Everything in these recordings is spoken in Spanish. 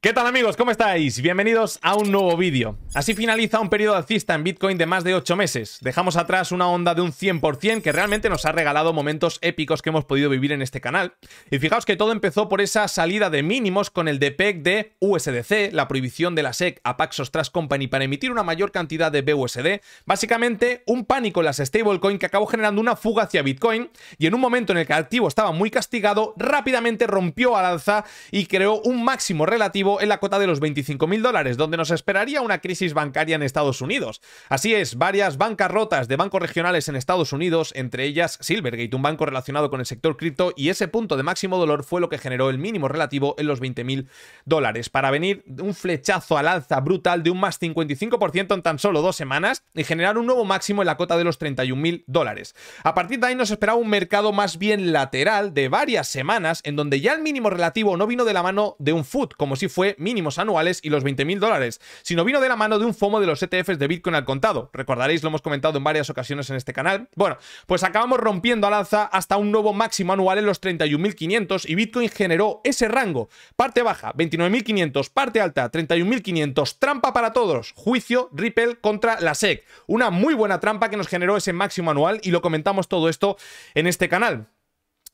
¿Qué tal amigos? ¿Cómo estáis? Bienvenidos a un nuevo vídeo. Así finaliza un periodo alcista en Bitcoin de más de 8 meses. Dejamos atrás una onda de un 100% que realmente nos ha regalado momentos épicos que hemos podido vivir en este canal. Y fijaos que todo empezó por esa salida de mínimos con el DPEC de USDC, e la prohibición de la SEC a Paxos Trust Company para emitir una mayor cantidad de BUSD. Básicamente, un pánico en las stablecoin que acabó generando una fuga hacia Bitcoin y en un momento en el que el activo estaba muy castigado, rápidamente rompió al alza y creó un máximo relativo en la cota de los 25.000 dólares, donde nos esperaría una crisis bancaria en Estados Unidos. Así es, varias bancarrotas de bancos regionales en Estados Unidos, entre ellas Silvergate, un banco relacionado con el sector cripto, y ese punto de máximo dolor fue lo que generó el mínimo relativo en los 20.000 dólares, para venir un flechazo al alza brutal de un más 55% en tan solo dos semanas y generar un nuevo máximo en la cota de los 31.000 dólares. A partir de ahí nos esperaba un mercado más bien lateral de varias semanas, en donde ya el mínimo relativo no vino de la mano de un foot, como si fuera fue mínimos anuales y los 20.000 mil dólares, sino vino de la mano de un FOMO de los ETFs de Bitcoin al contado. Recordaréis, lo hemos comentado en varias ocasiones en este canal. Bueno, pues acabamos rompiendo a alza hasta un nuevo máximo anual en los 31.500 y Bitcoin generó ese rango. Parte baja, 29.500, parte alta, 31.500, trampa para todos, juicio Ripple contra la SEC. Una muy buena trampa que nos generó ese máximo anual y lo comentamos todo esto en este canal.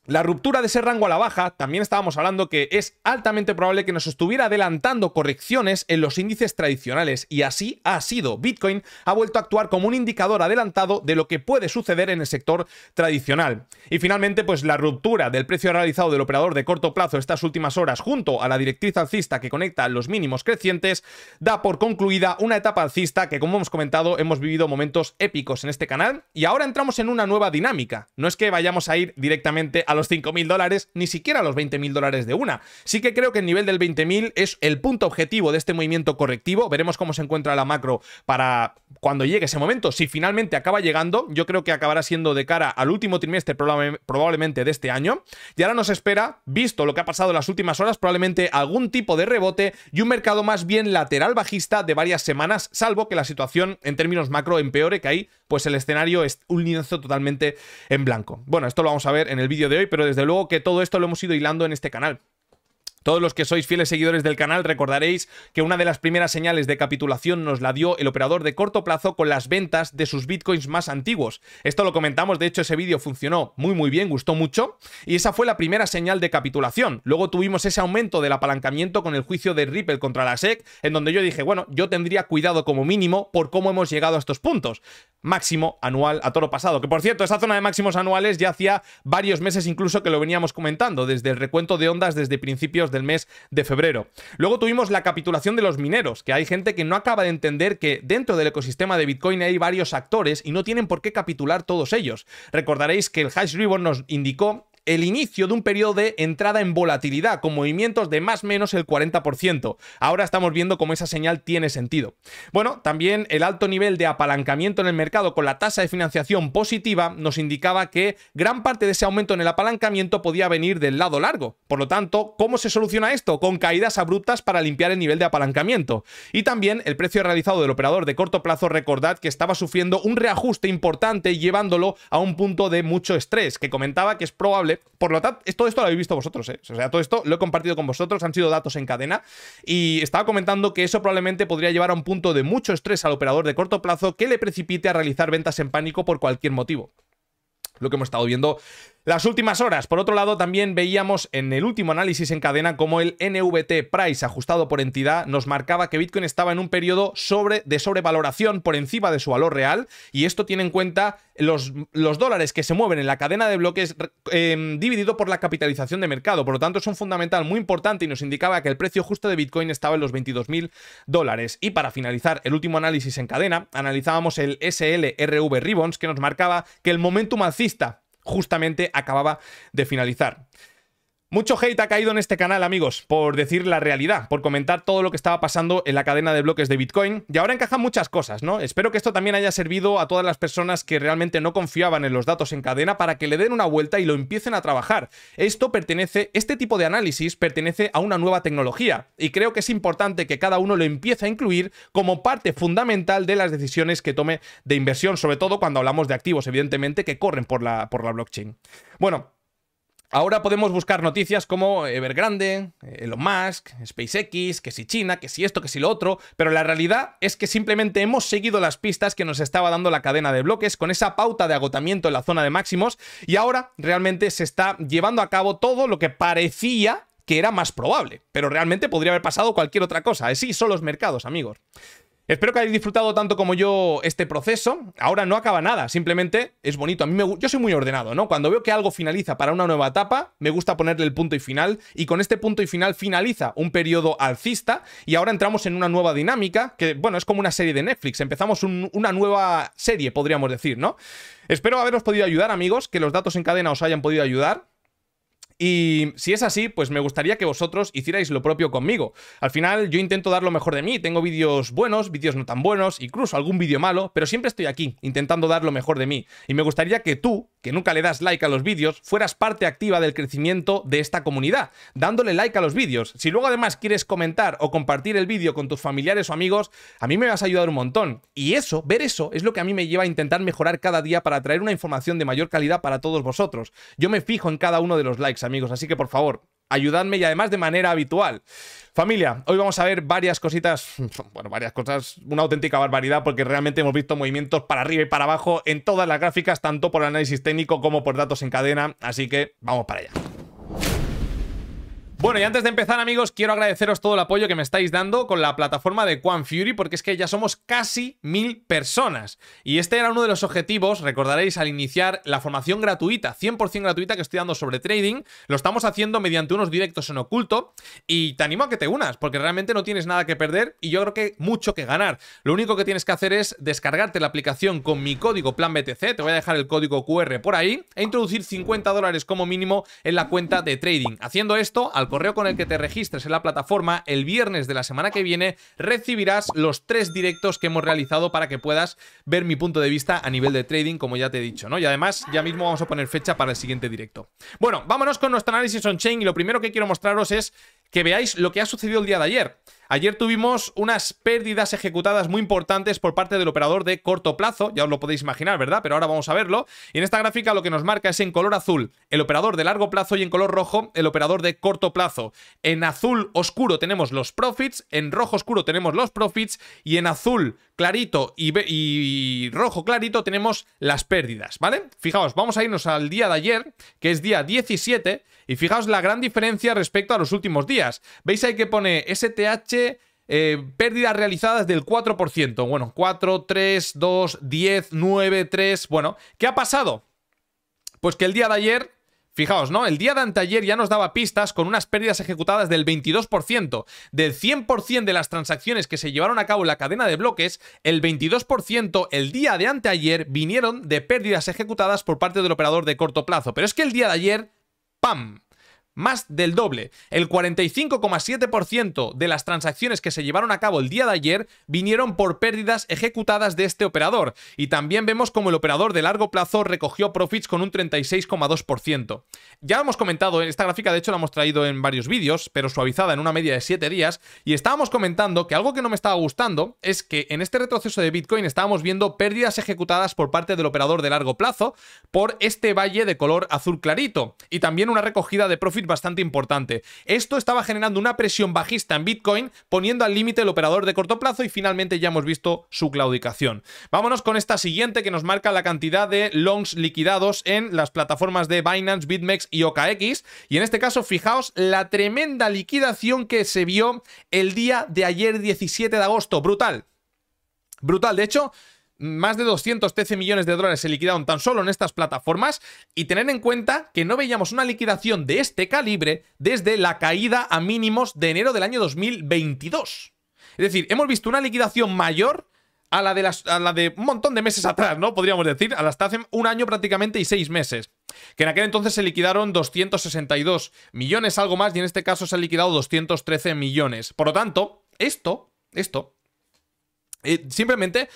La ruptura de ese rango a la baja, también estábamos hablando que es altamente probable que nos estuviera adelantando correcciones en los índices tradicionales y así ha sido. Bitcoin ha vuelto a actuar como un indicador adelantado de lo que puede suceder en el sector tradicional. Y finalmente, pues la ruptura del precio realizado del operador de corto plazo estas últimas horas junto a la directriz alcista que conecta los mínimos crecientes da por concluida una etapa alcista que, como hemos comentado, hemos vivido momentos épicos en este canal y ahora entramos en una nueva dinámica. No es que vayamos a ir directamente a los 5.000 dólares, ni siquiera los 20.000 dólares de una. Sí que creo que el nivel del 20.000 es el punto objetivo de este movimiento correctivo. Veremos cómo se encuentra la macro para cuando llegue ese momento. Si finalmente acaba llegando, yo creo que acabará siendo de cara al último trimestre probablemente de este año. Y ahora nos espera, visto lo que ha pasado en las últimas horas, probablemente algún tipo de rebote y un mercado más bien lateral bajista de varias semanas, salvo que la situación en términos macro empeore, que hay pues el escenario es un lienzo totalmente en blanco. Bueno, esto lo vamos a ver en el vídeo de hoy, pero desde luego que todo esto lo hemos ido hilando en este canal. Todos los que sois fieles seguidores del canal recordaréis que una de las primeras señales de capitulación nos la dio el operador de corto plazo con las ventas de sus bitcoins más antiguos. Esto lo comentamos, de hecho ese vídeo funcionó muy muy bien, gustó mucho, y esa fue la primera señal de capitulación. Luego tuvimos ese aumento del apalancamiento con el juicio de Ripple contra la SEC, en donde yo dije, bueno, yo tendría cuidado como mínimo por cómo hemos llegado a estos puntos. Máximo anual a toro pasado, que por cierto, esa zona de máximos anuales ya hacía varios meses incluso que lo veníamos comentando, desde el recuento de ondas desde principios de del mes de febrero. Luego tuvimos la capitulación de los mineros, que hay gente que no acaba de entender que dentro del ecosistema de Bitcoin hay varios actores y no tienen por qué capitular todos ellos. Recordaréis que el Hash River nos indicó el inicio de un periodo de entrada en volatilidad, con movimientos de más o menos el 40%. Ahora estamos viendo cómo esa señal tiene sentido. Bueno, también el alto nivel de apalancamiento en el mercado con la tasa de financiación positiva nos indicaba que gran parte de ese aumento en el apalancamiento podía venir del lado largo. Por lo tanto, ¿cómo se soluciona esto? Con caídas abruptas para limpiar el nivel de apalancamiento. Y también el precio realizado del operador de corto plazo, recordad que estaba sufriendo un reajuste importante llevándolo a un punto de mucho estrés, que comentaba que es probable por lo tanto, todo esto lo habéis visto vosotros, ¿eh? O sea, todo esto lo he compartido con vosotros, han sido datos en cadena y estaba comentando que eso probablemente podría llevar a un punto de mucho estrés al operador de corto plazo que le precipite a realizar ventas en pánico por cualquier motivo lo que hemos estado viendo las últimas horas, por otro lado, también veíamos en el último análisis en cadena como el NVT Price ajustado por entidad nos marcaba que Bitcoin estaba en un periodo sobre, de sobrevaloración por encima de su valor real y esto tiene en cuenta los, los dólares que se mueven en la cadena de bloques em, dividido por la capitalización de mercado. Por lo tanto, es un fundamental muy importante y nos indicaba que el precio justo de Bitcoin estaba en los 22.000 dólares. Y para finalizar el último análisis en cadena, analizábamos el SLRV Ribbons que nos marcaba que el momentum alcista justamente acababa de finalizar. Mucho hate ha caído en este canal, amigos, por decir la realidad, por comentar todo lo que estaba pasando en la cadena de bloques de Bitcoin. Y ahora encajan muchas cosas, ¿no? Espero que esto también haya servido a todas las personas que realmente no confiaban en los datos en cadena para que le den una vuelta y lo empiecen a trabajar. Esto pertenece, este tipo de análisis pertenece a una nueva tecnología. Y creo que es importante que cada uno lo empiece a incluir como parte fundamental de las decisiones que tome de inversión, sobre todo cuando hablamos de activos, evidentemente, que corren por la, por la blockchain. Bueno, Ahora podemos buscar noticias como Evergrande, Elon Musk, SpaceX, que si China, que si esto, que si lo otro, pero la realidad es que simplemente hemos seguido las pistas que nos estaba dando la cadena de bloques con esa pauta de agotamiento en la zona de máximos y ahora realmente se está llevando a cabo todo lo que parecía que era más probable, pero realmente podría haber pasado cualquier otra cosa. sí, son los mercados, amigos. Espero que hayáis disfrutado tanto como yo este proceso. Ahora no acaba nada, simplemente es bonito. A mí me, yo soy muy ordenado, ¿no? Cuando veo que algo finaliza para una nueva etapa, me gusta ponerle el punto y final y con este punto y final finaliza un periodo alcista y ahora entramos en una nueva dinámica que, bueno, es como una serie de Netflix. Empezamos una nueva serie, podríamos decir, ¿no? Espero haberos podido ayudar, amigos, que los datos en cadena os hayan podido ayudar. Y si es así, pues me gustaría que vosotros hicierais lo propio conmigo. Al final yo intento dar lo mejor de mí, tengo vídeos buenos, vídeos no tan buenos, incluso algún vídeo malo, pero siempre estoy aquí intentando dar lo mejor de mí. Y me gustaría que tú, que nunca le das like a los vídeos, fueras parte activa del crecimiento de esta comunidad, dándole like a los vídeos. Si luego además quieres comentar o compartir el vídeo con tus familiares o amigos, a mí me vas a ayudar un montón. Y eso, ver eso, es lo que a mí me lleva a intentar mejorar cada día para traer una información de mayor calidad para todos vosotros. Yo me fijo en cada uno de los likes amigos. Así que por favor, ayudadme y además de manera habitual. Familia, hoy vamos a ver varias cositas, bueno, varias cosas, una auténtica barbaridad porque realmente hemos visto movimientos para arriba y para abajo en todas las gráficas, tanto por análisis técnico como por datos en cadena, así que vamos para allá. Bueno, y antes de empezar, amigos, quiero agradeceros todo el apoyo que me estáis dando con la plataforma de Quan Fury, porque es que ya somos casi mil personas. Y este era uno de los objetivos, recordaréis, al iniciar la formación gratuita, 100% gratuita que estoy dando sobre trading. Lo estamos haciendo mediante unos directos en oculto y te animo a que te unas, porque realmente no tienes nada que perder y yo creo que mucho que ganar. Lo único que tienes que hacer es descargarte la aplicación con mi código PlanBTC, te voy a dejar el código QR por ahí, e introducir 50 dólares como mínimo en la cuenta de trading. Haciendo esto, al correo con el que te registres en la plataforma, el viernes de la semana que viene recibirás los tres directos que hemos realizado para que puedas ver mi punto de vista a nivel de trading, como ya te he dicho, ¿no? Y además, ya mismo vamos a poner fecha para el siguiente directo. Bueno, vámonos con nuestro análisis on-chain y lo primero que quiero mostraros es que veáis lo que ha sucedido el día de ayer. Ayer tuvimos unas pérdidas ejecutadas muy importantes por parte del operador de corto plazo, ya os lo podéis imaginar, ¿verdad? Pero ahora vamos a verlo. Y en esta gráfica lo que nos marca es en color azul el operador de largo plazo y en color rojo el operador de corto plazo. En azul oscuro tenemos los profits, en rojo oscuro tenemos los profits y en azul clarito y, rojo clarito tenemos las pérdidas, ¿vale? Fijaos, vamos a irnos al día de ayer, que es día 17, y fijaos la gran diferencia respecto a los últimos días. ¿Veis ahí que pone STH? Eh, pérdidas realizadas del 4%. Bueno, 4, 3, 2, 10, 9, 3. Bueno, ¿qué ha pasado? Pues que el día de ayer Fijaos, ¿no? El día de anteayer ya nos daba pistas con unas pérdidas ejecutadas del 22%. Del 100% de las transacciones que se llevaron a cabo en la cadena de bloques, el 22% el día de anteayer vinieron de pérdidas ejecutadas por parte del operador de corto plazo. Pero es que el día de ayer, ¡pam! más del doble. El 45,7% de las transacciones que se llevaron a cabo el día de ayer vinieron por pérdidas ejecutadas de este operador. Y también vemos como el operador de largo plazo recogió profits con un 36,2%. Ya hemos comentado, esta gráfica de hecho la hemos traído en varios vídeos, pero suavizada en una media de 7 días, y estábamos comentando que algo que no me estaba gustando es que en este retroceso de Bitcoin estábamos viendo pérdidas ejecutadas por parte del operador de largo plazo por este valle de color azul clarito, y también una recogida de profit bastante importante. Esto estaba generando una presión bajista en Bitcoin, poniendo al límite el operador de corto plazo y finalmente ya hemos visto su claudicación. Vámonos con esta siguiente que nos marca la cantidad de longs liquidados en las plataformas de Binance, BitMEX y OKX. Y en este caso, fijaos la tremenda liquidación que se vio el día de ayer 17 de agosto. Brutal. Brutal. De hecho, más de 213 millones de dólares se liquidaron tan solo en estas plataformas y tener en cuenta que no veíamos una liquidación de este calibre desde la caída a mínimos de enero del año 2022. Es decir, hemos visto una liquidación mayor a la de, la de un montón de meses atrás, ¿no? Podríamos decir, hasta hace un año prácticamente y seis meses. Que en aquel entonces se liquidaron 262 millones, algo más, y en este caso se han liquidado 213 millones. Por lo tanto, esto, esto, eh, simplemente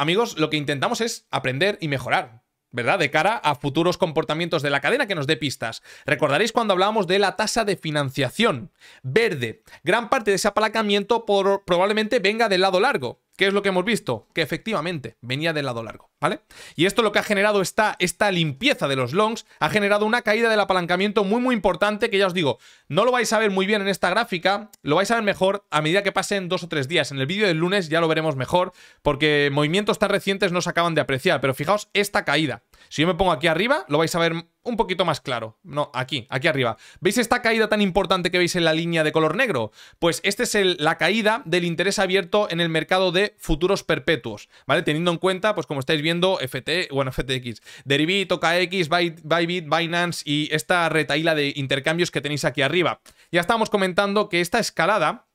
amigos, lo que intentamos es aprender y mejorar. ¿Verdad? De cara a futuros comportamientos de la cadena que nos dé pistas. Recordaréis cuando hablábamos de la tasa de financiación verde. Gran parte de ese apalancamiento por, probablemente venga del lado largo. ¿Qué es lo que hemos visto? Que efectivamente venía del lado largo, ¿vale? Y esto lo que ha generado esta, esta limpieza de los longs, ha generado una caída del apalancamiento muy muy importante que ya os digo, no lo vais a ver muy bien en esta gráfica, lo vais a ver mejor a medida que pasen dos o tres días. En el vídeo del lunes ya lo veremos mejor porque movimientos tan recientes no se acaban de apreciar, pero fijaos esta caída. Si yo me pongo aquí arriba, lo vais a ver un poquito más claro. No, aquí, aquí arriba. ¿Veis esta caída tan importante que veis en la línea de color negro? Pues esta es la caída del interés abierto en el mercado de futuros perpetuos, ¿vale? Teniendo en cuenta, pues como estáis viendo, FT, bueno, FTX, Derivit, OKX, Bybit, Binance y esta retaíla de intercambios que tenéis aquí arriba. Ya estábamos comentando que esta escalada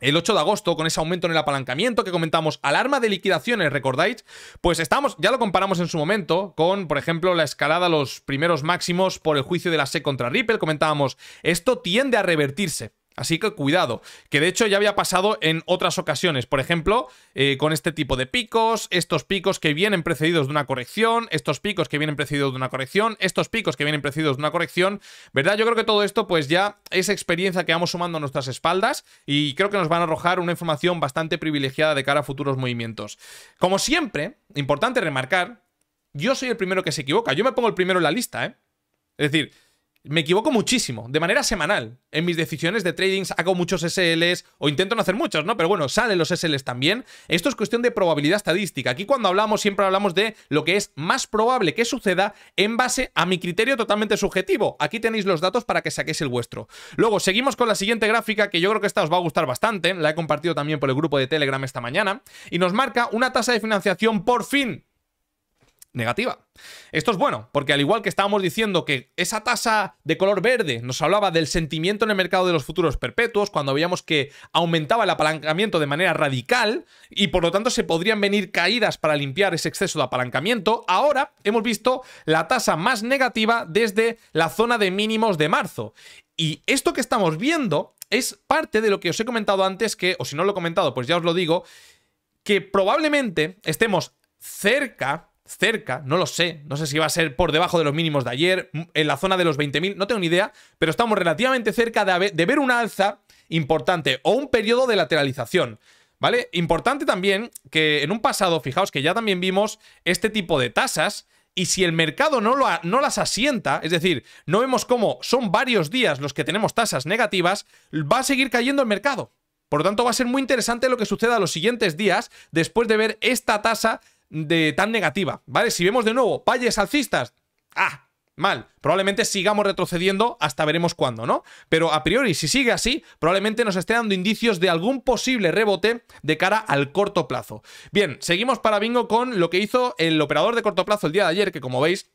el 8 de agosto, con ese aumento en el apalancamiento que comentamos, alarma de liquidaciones, ¿recordáis? Pues estamos, ya lo comparamos en su momento con, por ejemplo, la escalada a los primeros máximos por el juicio de la SEC contra Ripple. Comentábamos, esto tiende a revertirse. Así que cuidado, que de hecho ya había pasado en otras ocasiones, por ejemplo, eh, con este tipo de picos, estos picos que vienen precedidos de una corrección, estos picos que vienen precedidos de una corrección, estos picos que vienen precedidos de una corrección, ¿verdad? Yo creo que todo esto pues ya es experiencia que vamos sumando a nuestras espaldas y creo que nos van a arrojar una información bastante privilegiada de cara a futuros movimientos. Como siempre, importante remarcar, yo soy el primero que se equivoca, yo me pongo el primero en la lista, ¿eh? Es decir, me equivoco muchísimo, de manera semanal. En mis decisiones de trading hago muchos SLs, o intento no hacer muchos, ¿no? Pero bueno, salen los SLs también. Esto es cuestión de probabilidad estadística. Aquí cuando hablamos siempre hablamos de lo que es más probable que suceda en base a mi criterio totalmente subjetivo. Aquí tenéis los datos para que saquéis el vuestro. Luego, seguimos con la siguiente gráfica, que yo creo que esta os va a gustar bastante. La he compartido también por el grupo de Telegram esta mañana. Y nos marca una tasa de financiación por fin negativa. Esto es bueno, porque al igual que estábamos diciendo que esa tasa de color verde nos hablaba del sentimiento en el mercado de los futuros perpetuos, cuando veíamos que aumentaba el apalancamiento de manera radical y por lo tanto se podrían venir caídas para limpiar ese exceso de apalancamiento, ahora hemos visto la tasa más negativa desde la zona de mínimos de marzo. Y esto que estamos viendo es parte de lo que os he comentado antes, que, o si no lo he comentado, pues ya os lo digo, que probablemente estemos cerca cerca, no lo sé, no sé si va a ser por debajo de los mínimos de ayer, en la zona de los 20.000, no tengo ni idea, pero estamos relativamente cerca de, ver una alza importante o un periodo de lateralización. ¿Vale? Importante también que en un pasado, fijaos que ya también vimos este tipo de tasas y si el mercado no, lo, no, las asienta, es decir, no vemos cómo son varios días los que tenemos tasas negativas, va a seguir cayendo el mercado. Por lo tanto, va a ser muy interesante lo que suceda los siguientes días después de ver esta tasa de tan negativa, ¿vale? Si vemos de nuevo valles alcistas, ah, mal. Probablemente sigamos retrocediendo hasta veremos cuándo, ¿no? Pero a priori, si sigue así, probablemente nos esté dando indicios de algún posible rebote de cara al corto plazo. Bien, seguimos para Bingo con lo que hizo el operador de corto plazo el día de ayer, que como veis,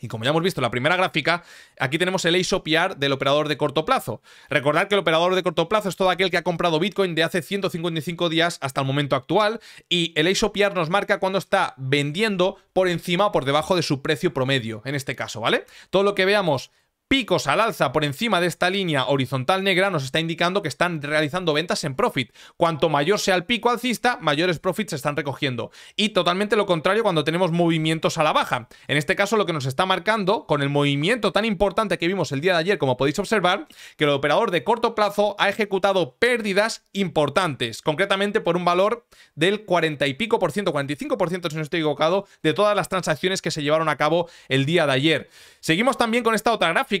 y como ya hemos visto en la primera gráfica, aquí tenemos el PR del operador de corto plazo. Recordad que el operador de corto plazo es todo aquel que ha comprado Bitcoin de hace 155 días hasta el momento actual y el PR nos marca cuando está vendiendo por encima o por debajo de su precio promedio, en este caso, ¿vale? Todo lo que veamos picos al alza por encima de esta línea horizontal negra nos está indicando que están realizando ventas en profit. Cuanto mayor sea el pico alcista, mayores profits se están recogiendo. Y totalmente lo contrario cuando tenemos movimientos a la baja. En este caso lo que nos está marcando, con el movimiento tan importante que vimos el día de ayer, como podéis observar, que el operador de corto plazo ha ejecutado pérdidas importantes, concretamente por un valor del 40 y pico por ciento, 45% si no estoy equivocado, de todas las transacciones que se llevaron a cabo el día de ayer. Seguimos también con esta otra gráfica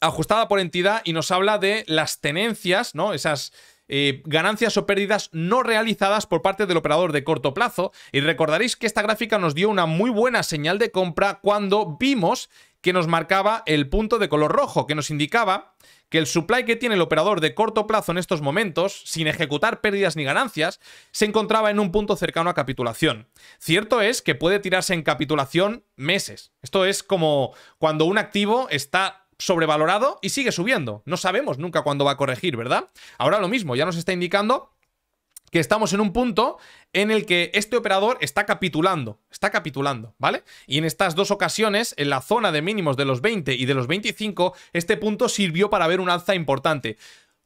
ajustada por entidad y nos habla de las tenencias, ¿no? Esas eh, ganancias o pérdidas no realizadas por parte del operador de corto plazo. Y recordaréis que esta gráfica nos dio una muy buena señal de compra cuando vimos que nos marcaba el punto de color rojo, que nos indicaba que el supply que tiene el operador de corto plazo en estos momentos, sin ejecutar pérdidas ni ganancias, se encontraba en un punto cercano a capitulación. Cierto es que puede tirarse en capitulación meses. Esto es como cuando un activo está sobrevalorado y sigue subiendo. No sabemos nunca cuándo va a corregir, ¿verdad? Ahora lo mismo, ya nos está indicando que estamos en un punto en el que este operador está capitulando, está capitulando, ¿vale? Y en estas dos ocasiones, en la zona de mínimos de los 20 y de los 25, este punto sirvió para ver un alza importante.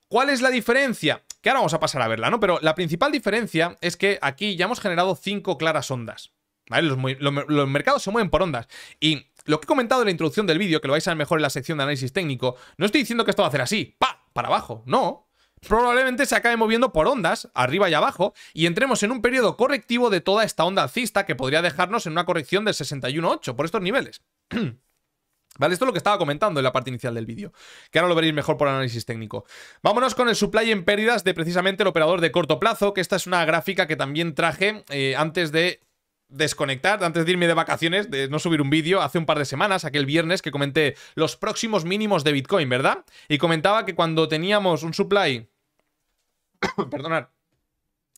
¿Cuál es la diferencia? Que ahora vamos a pasar a verla, ¿no? Pero la principal diferencia es que aquí ya hemos generado cinco claras ondas. ¿Vale? Los, mercados se mueven por ondas. Y lo que he comentado en la introducción del vídeo, que lo vais a ver mejor en la sección de análisis técnico, no estoy diciendo que esto va a hacer así, ¡pa! para abajo. No, probablemente se acabe moviendo por ondas, arriba y abajo, y entremos en un periodo correctivo de toda esta onda alcista que podría dejarnos en una corrección del 61.8 por estos niveles. Vale, esto es lo que estaba comentando en la parte inicial del vídeo, que ahora lo veréis mejor por análisis técnico. Vámonos con el supply en pérdidas de precisamente el operador de corto plazo, que esta es una gráfica que también traje eh, antes de desconectar, antes de irme de vacaciones, de no subir un vídeo, hace un par de semanas, aquel viernes, que comenté los próximos mínimos de Bitcoin, ¿verdad? Y comentaba que cuando teníamos un supply Perdonad.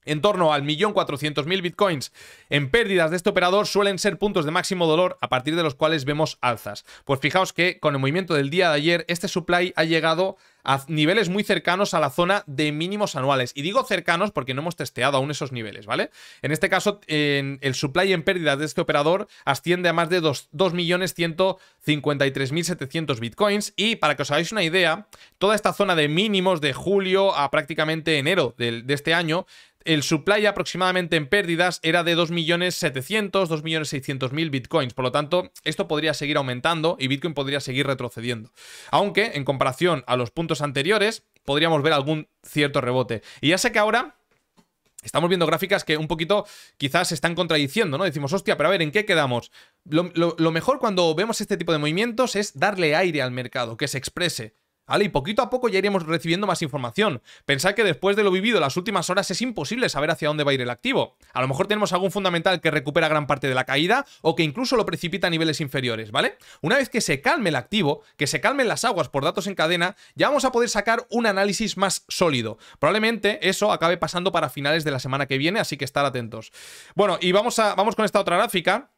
En torno al 1.400.000 bitcoins en pérdidas de este operador suelen ser puntos de máximo dolor a partir de los cuales vemos alzas. Pues fijaos que con el movimiento del día de ayer este supply ha llegado a niveles muy cercanos a la zona de mínimos anuales. Y digo cercanos porque no hemos testeado aún esos niveles, ¿vale? En este caso, el supply en pérdidas de este operador asciende a más de 2.153.700 bitcoins. Y para que os hagáis una idea, toda esta zona de mínimos de julio a prácticamente enero de este año el supply aproximadamente en pérdidas era de 2.700.000, 2.600.000 bitcoins. Por lo tanto, esto podría seguir aumentando y Bitcoin podría seguir retrocediendo. Aunque, en comparación a los puntos anteriores, podríamos ver algún cierto rebote. Y ya sé que ahora Estamos viendo gráficas que un poquito quizás se están contradiciendo, ¿no? Decimos, hostia, pero a ver, ¿en qué quedamos? Lo, lo, mejor cuando vemos este tipo de movimientos es darle aire al mercado, que se exprese. Y poquito a poco ya iremos recibiendo más información. Pensad que después de lo vivido las últimas horas es imposible saber hacia dónde va a ir el activo. A lo mejor tenemos algún fundamental que recupera gran parte de la caída o que incluso lo precipita a niveles inferiores, ¿vale? Una vez que se calme el activo, que se calmen las aguas por datos en cadena, ya vamos a poder sacar un análisis más sólido. Probablemente eso acabe pasando para finales de la semana que viene, así que estar atentos. Bueno, y vamos, a, vamos con esta otra gráfica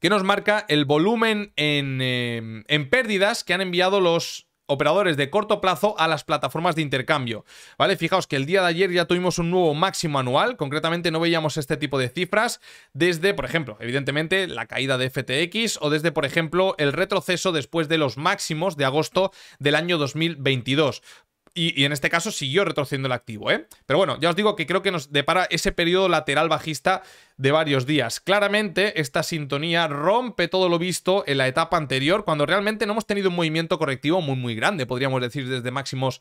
que nos marca el volumen en, eh, en pérdidas que han enviado los operadores de corto plazo a las plataformas de intercambio. ¿Vale? Fijaos que el día de ayer ya tuvimos un nuevo máximo anual, concretamente no veíamos este tipo de cifras desde, por ejemplo, evidentemente la caída de FTX o desde, por ejemplo, el retroceso después de los máximos de agosto del año 2022. Y, en este caso siguió retrociendo el activo, ¿eh? Pero bueno, ya os digo que creo que nos depara ese periodo lateral bajista de varios días. Claramente, esta sintonía rompe todo lo visto en la etapa anterior, cuando realmente no hemos tenido un movimiento correctivo muy, muy grande, podríamos decir, desde máximos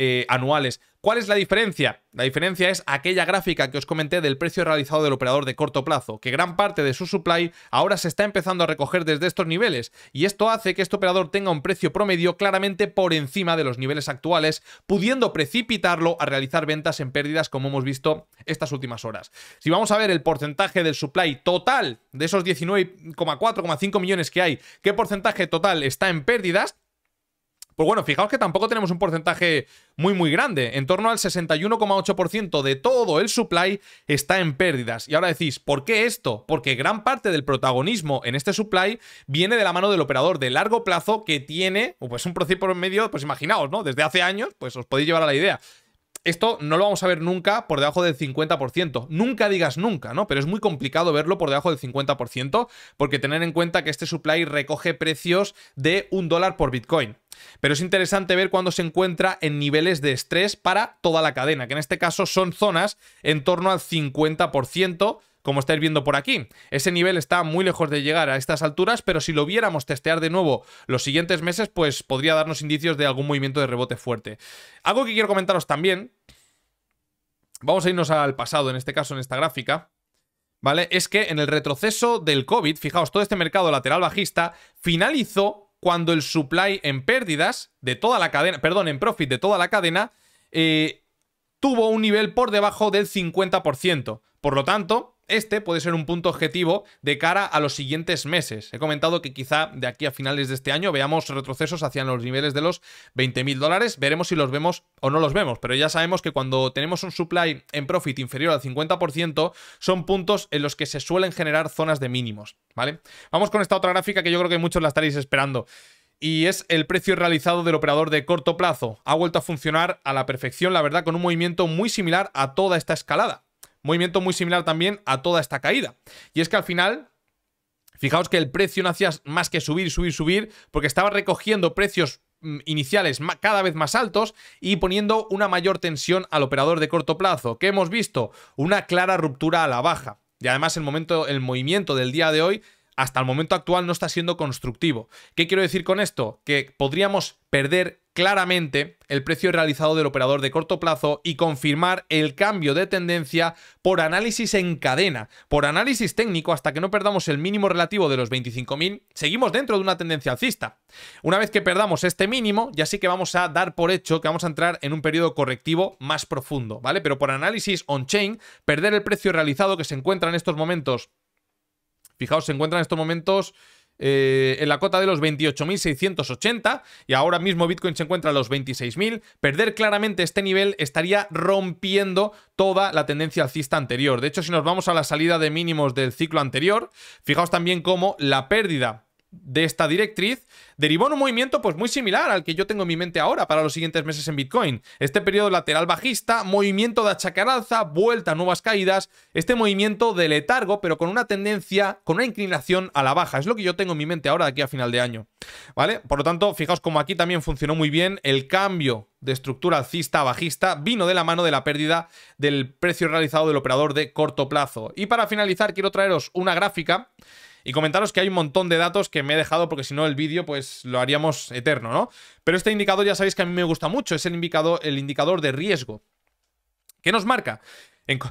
eh, anuales. ¿Cuál es la diferencia? La diferencia es aquella gráfica que os comenté del precio realizado del operador de corto plazo, que gran parte de su supply ahora se está empezando a recoger desde estos niveles, y esto hace que este operador tenga un precio promedio claramente por encima de los niveles actuales, pudiendo precipitarlo a realizar ventas en pérdidas como hemos visto estas últimas horas. Si vamos a ver el porcentaje del supply total de esos 19,4,5 millones que hay, qué porcentaje total está en pérdidas, pues bueno, fijaos que tampoco tenemos un porcentaje muy muy grande. En torno al 61,8% de todo el supply está en pérdidas. Y ahora decís, ¿por qué esto? Porque gran parte del protagonismo en este supply viene de la mano del operador de largo plazo que tiene pues un por medio, pues imaginaos, ¿no? Desde hace años, pues os podéis llevar a la idea esto no lo vamos a ver nunca por debajo del 50%. Nunca digas nunca, ¿no? Pero es muy complicado verlo por debajo del 50% porque tener en cuenta que este supply recoge precios de un dólar por Bitcoin. Pero es interesante ver cuando se encuentra en niveles de estrés para toda la cadena, que en este caso son zonas en torno al 50%, como estáis viendo por aquí. Ese nivel está muy lejos de llegar a estas alturas, pero si lo viéramos testear de nuevo los siguientes meses, pues podría darnos indicios de algún movimiento de rebote fuerte. Algo que quiero comentaros también, vamos a irnos al pasado, en este caso, en esta gráfica, ¿vale? Es que en el retroceso del COVID, fijaos, todo este mercado lateral bajista finalizó cuando el supply en pérdidas de toda la cadena, perdón, en profit de toda la cadena, eh, tuvo un nivel por debajo del 50%. Por lo tanto, este puede ser un punto objetivo de cara a los siguientes meses. He comentado que quizá de aquí a finales de este año veamos retrocesos hacia los niveles de los 20.000 dólares. Veremos si los vemos o no los vemos, pero ya sabemos que cuando tenemos un supply en profit inferior al 50%, son puntos en los que se suelen generar zonas de mínimos, ¿vale? Vamos con esta otra gráfica que yo creo que muchos la estaréis esperando y es el precio realizado del operador de corto plazo. Ha vuelto a funcionar a la perfección, la verdad, con un movimiento muy similar a toda esta escalada. Movimiento muy similar también a toda esta caída. Y es que al final, fijaos que el precio no hacía más que subir, subir, subir, porque estaba recogiendo precios mm, iniciales cada vez más altos y poniendo una mayor tensión al operador de corto plazo, que hemos visto una clara ruptura a la baja. Y además el momento, el movimiento del día de hoy hasta el momento actual no está siendo constructivo. ¿Qué quiero decir con esto? Que podríamos perder claramente el precio realizado del operador de corto plazo y confirmar el cambio de tendencia por análisis en cadena. Por análisis técnico, hasta que no perdamos el mínimo relativo de los 25.000, seguimos dentro de una tendencia alcista. Una vez que perdamos este mínimo, ya sí que vamos a dar por hecho que vamos a entrar en un periodo correctivo más profundo, ¿vale? Pero por análisis on-chain, perder el precio realizado que se encuentra en estos momentos Fijaos, se encuentra en estos momentos eh, en la cota de los 28.680 y ahora mismo Bitcoin se encuentra a los 26.000, perder claramente este nivel estaría rompiendo toda la tendencia alcista anterior. De hecho, si nos vamos a la salida de mínimos del ciclo anterior, fijaos también cómo la pérdida de esta directriz derivó en un movimiento pues muy similar al que yo tengo en mi mente ahora para los siguientes meses en Bitcoin. Este periodo lateral bajista, movimiento de achacaranza, vuelta a nuevas caídas, este movimiento de letargo pero con una tendencia, con una inclinación a la baja. Es lo que yo tengo en mi mente ahora de aquí a final de año. ¿Vale? Por lo tanto, fijaos como aquí también funcionó muy bien el cambio de estructura alcista bajista vino de la mano de la pérdida del precio realizado del operador de corto plazo. Y para finalizar quiero traeros una gráfica y comentaros que hay un montón de datos que me he dejado porque si no el vídeo pues lo haríamos eterno, ¿no? Pero este indicador ya sabéis que a mí me gusta mucho, es el indicador, el indicador de riesgo. ¿Qué nos marca? En...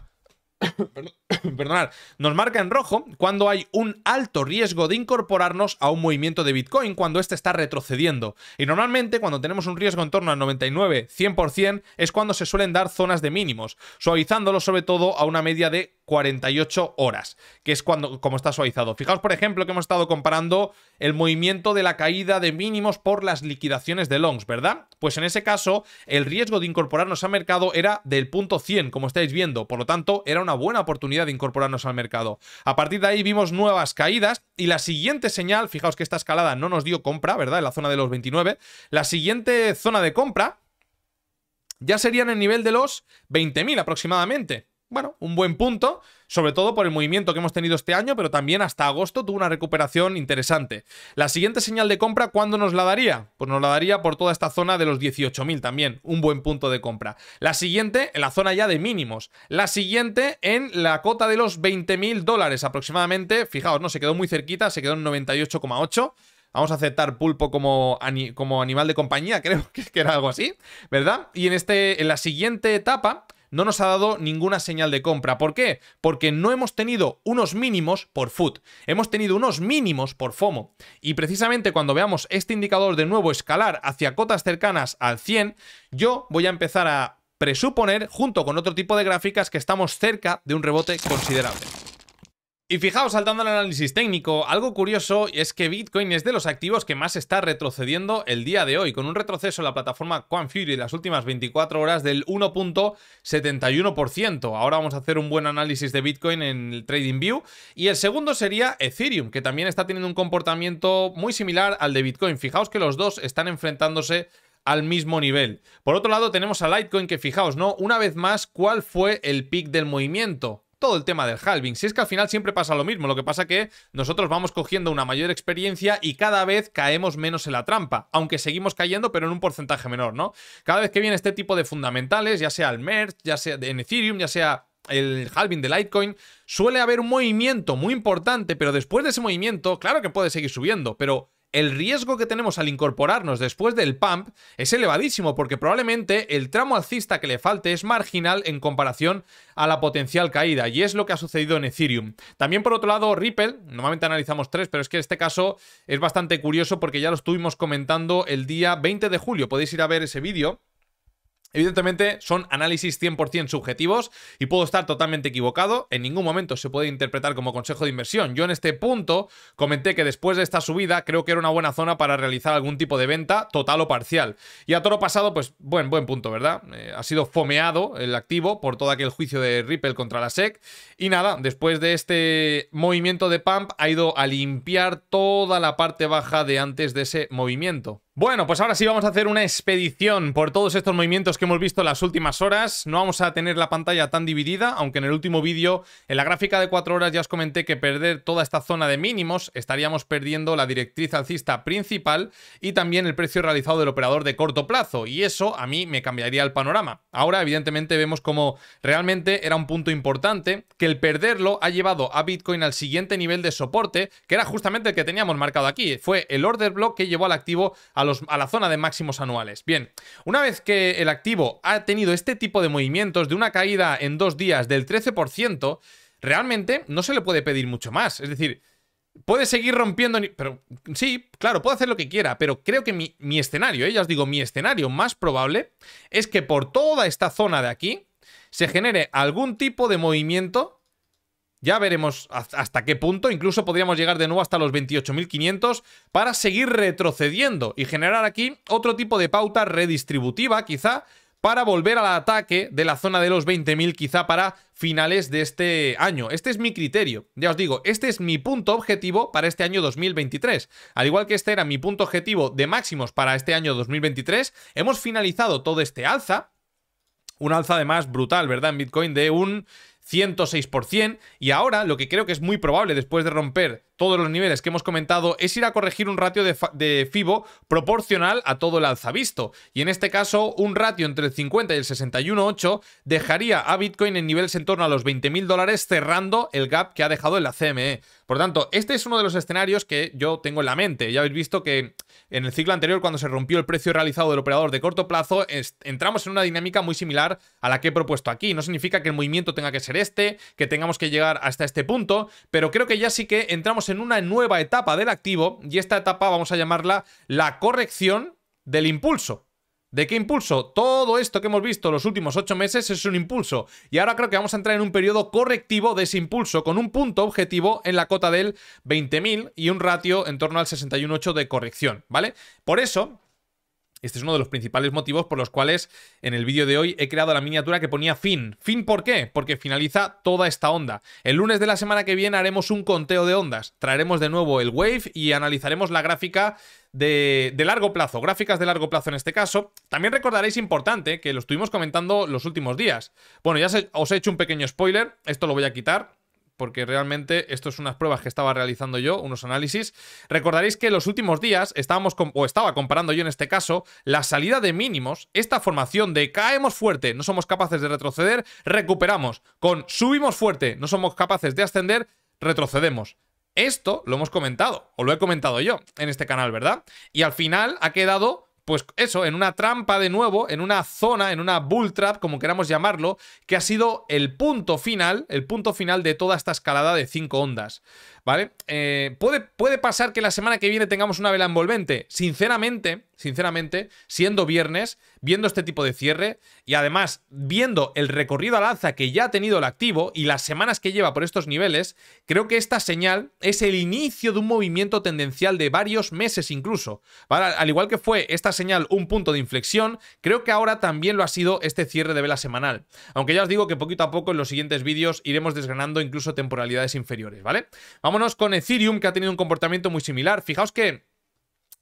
Perdonad, nos marca en rojo cuando hay un alto riesgo de incorporarnos a un movimiento de Bitcoin cuando este está retrocediendo. Y normalmente cuando tenemos un riesgo en torno al 99-100% es cuando se suelen dar zonas de mínimos, suavizándolo sobre todo a una media de 48 horas, que es cuando, como está suavizado. Fijaos, por ejemplo, que hemos estado comparando el movimiento de la caída de mínimos por las liquidaciones de longs, ¿verdad? Pues en ese caso, el riesgo de incorporarnos al mercado era del punto 100, como estáis viendo. Por lo tanto, era una buena oportunidad de incorporarnos al mercado. A partir de ahí vimos nuevas caídas y la siguiente señal, fijaos que esta escalada no nos dio compra, ¿verdad? En la zona de los 29. La siguiente zona de compra ya serían en el nivel de los 20.000 aproximadamente bueno, un buen punto, sobre todo por el movimiento que hemos tenido este año, pero también hasta agosto tuvo una recuperación interesante. La siguiente señal de compra, ¿cuándo nos la daría? Pues nos la daría por toda esta zona de los 18.000 también, un buen punto de compra. La siguiente, en la zona ya de mínimos. La siguiente, en la cota de los 20.000 dólares aproximadamente. Fijaos, no, se quedó muy cerquita, se quedó en 98,8. Vamos a aceptar pulpo como, como, animal de compañía, creo que era algo así, ¿verdad? Y en, este, en la siguiente etapa, no nos ha dado ninguna señal de compra. ¿Por qué? Porque no hemos tenido unos mínimos por FUT, hemos tenido unos mínimos por FOMO. Y precisamente cuando veamos este indicador de nuevo escalar hacia cotas cercanas al 100, yo voy a empezar a presuponer, junto con otro tipo de gráficas, que estamos cerca de un rebote considerable. Y fijaos, saltando al análisis técnico, algo curioso es que Bitcoin es de los activos que más está retrocediendo el día de hoy, con un retroceso en la plataforma Fury las últimas 24 horas del 1.71%. Ahora vamos a hacer un buen análisis de Bitcoin en el TradingView. Y el segundo sería Ethereum, que también está teniendo un comportamiento muy similar al de Bitcoin. Fijaos que los dos están enfrentándose al mismo nivel. Por otro lado, tenemos a Litecoin, que fijaos, ¿no? Una vez más, ¿cuál fue el pic del movimiento? todo el tema del halving. Si es que al final siempre pasa lo mismo, lo que pasa que nosotros vamos cogiendo una mayor experiencia y cada vez caemos menos en la trampa, aunque seguimos cayendo pero en un porcentaje menor, ¿no? Cada vez que viene este tipo de fundamentales, ya sea el merge ya sea en Ethereum, ya sea el halving de Litecoin, suele haber un movimiento muy importante, pero después de ese movimiento, claro que puede seguir subiendo, pero el riesgo que tenemos al incorporarnos después del pump es elevadísimo porque probablemente el tramo alcista que le falte es marginal en comparación a la potencial caída y es lo que ha sucedido en Ethereum. También por otro lado Ripple, normalmente analizamos tres, pero es que en este caso es bastante curioso porque ya lo estuvimos comentando el día 20 de julio, podéis ir a ver ese vídeo Evidentemente son análisis 100% subjetivos y puedo estar totalmente equivocado, en ningún momento se puede interpretar como consejo de inversión. Yo en este punto comenté que después de esta subida creo que era una buena zona para realizar algún tipo de venta total o parcial. Y a toro pasado, pues buen, buen punto, ¿verdad? Eh, ha sido fomeado el activo por todo aquel juicio de Ripple contra la SEC y nada, después de este movimiento de pump ha ido a limpiar toda la parte baja de antes de ese movimiento. Bueno, pues ahora sí vamos a hacer una expedición por todos estos movimientos que hemos visto en las últimas horas. No vamos a tener la pantalla tan dividida, aunque en el último vídeo, en la gráfica de cuatro horas, ya os comenté que perder toda esta zona de mínimos estaríamos perdiendo la directriz alcista principal y también el precio realizado del operador de corto plazo. Y eso a mí me cambiaría el panorama. Ahora, evidentemente, vemos como realmente era un punto importante, que el perderlo ha llevado a Bitcoin al siguiente nivel de soporte, que era justamente el que teníamos marcado aquí. Fue el order block que llevó al activo al a la zona de máximos anuales. Bien, una vez que el activo ha tenido este tipo de movimientos de una caída en dos días del 13%, realmente no se le puede pedir mucho más. Es decir, puede seguir rompiendo... Pero sí, claro, puede hacer lo que quiera, pero creo que mi, escenario, ¿eh? ya os digo, mi escenario más probable es que por toda esta zona de aquí se genere algún tipo de movimiento ya veremos hasta qué punto, incluso podríamos llegar de nuevo hasta los 28.500 para seguir retrocediendo y generar aquí otro tipo de pauta redistributiva quizá para volver al ataque de la zona de los 20.000 quizá para finales de este año. Este es mi criterio, ya os digo, este es mi punto objetivo para este año 2023. Al igual que este era mi punto objetivo de máximos para este año 2023, hemos finalizado todo este alza, un alza además brutal, ¿verdad? En Bitcoin de un 106%, y ahora lo que creo que es muy probable después de romper todos los niveles que hemos comentado es ir a corregir un ratio de, FIBO proporcional a todo el alza visto Y en este caso, un ratio entre el 50 y el 61.8 dejaría a Bitcoin en niveles en torno a los 20.000 dólares cerrando el gap que ha dejado en la CME. Por tanto, este es uno de los escenarios que yo tengo en la mente. Ya habéis visto que en el ciclo anterior, cuando se rompió el precio realizado del operador de corto plazo, entramos en una dinámica muy similar a la que he propuesto aquí. No significa que el movimiento tenga que ser este, que tengamos que llegar hasta este punto, pero creo que ya sí que entramos en una nueva etapa del activo y esta etapa vamos a llamarla la corrección del impulso. ¿De qué impulso? Todo esto que hemos visto los últimos ocho meses es un impulso y ahora creo que vamos a entrar en un periodo correctivo de ese impulso con un punto objetivo en la cota del 20.000 y un ratio en torno al 61.8 de corrección, ¿vale? Por eso, este es uno de los principales motivos por los cuales en el vídeo de hoy he creado la miniatura que ponía fin. ¿Fin por qué? Porque finaliza toda esta onda. El lunes de la semana que viene haremos un conteo de ondas. Traeremos de nuevo el wave y analizaremos la gráfica de, largo plazo, gráficas de largo plazo en este caso. También recordaréis, importante, que lo estuvimos comentando los últimos días. Bueno, ya os he hecho un pequeño spoiler, esto lo voy a quitar porque realmente esto es unas pruebas que estaba realizando yo, unos análisis. Recordaréis que los últimos días estábamos, o estaba comparando yo en este caso, la salida de mínimos, esta formación de caemos fuerte, no somos capaces de retroceder, recuperamos, con subimos fuerte, no somos capaces de ascender, retrocedemos. Esto lo hemos comentado, o lo he comentado yo en este canal, ¿verdad? Y al final ha quedado pues eso, en una trampa de nuevo, en una zona, en una bull trap, como queramos llamarlo, que ha sido el punto final, el punto final de toda esta escalada de cinco ondas. ¿Vale? Eh, ¿puede, pasar que la semana que viene tengamos una vela envolvente. Sinceramente, sinceramente, siendo viernes, viendo este tipo de cierre y además viendo el recorrido al alza que ya ha tenido el activo y las semanas que lleva por estos niveles, creo que esta señal es el inicio de un movimiento tendencial de varios meses incluso. ¿Vale? Al igual que fue esta señal un punto de inflexión, creo que ahora también lo ha sido este cierre de vela semanal. Aunque ya os digo que poquito a poco en los siguientes vídeos iremos desgranando incluso temporalidades inferiores, ¿vale? Vamos con Ethereum, que ha tenido un comportamiento muy similar. Fijaos que